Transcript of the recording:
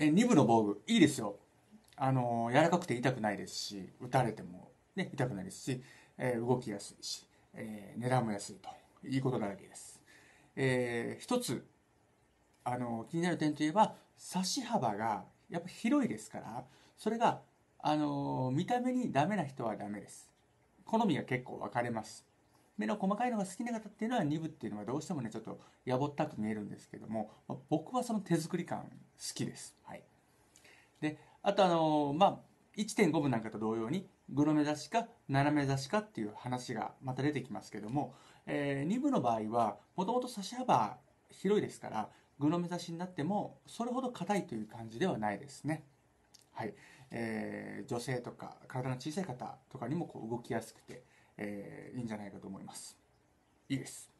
え2部の防具いいですよあの柔らかくて痛くないですし打たれても、ね、痛くないですし、えー、動きやすいし、えー、値段も安いといいことだらけです、えー、一つあの気になる点といえば差し幅がやっぱ広いですからそれがあの見た目にダメな人はダメです好みが結構分かれます目の細かいのが好きな方っていうのは2部っていうのはどうしてもねちょっとやぼったく見えるんですけども僕はその手作り感きです。はい。で、あとあのー、まあ、1.5分なんかと同様に、グロ目指しか斜め指しかっていう話がまた出てきますけども、えー、2部の場合は、もともと差し幅広いですから、具の目指しになってもそれほど硬いという感じではないですね。はい、えー、女性とか体の小さい方とかにもこう動きやすくて、えー、いいんじゃないかと思います。いいです。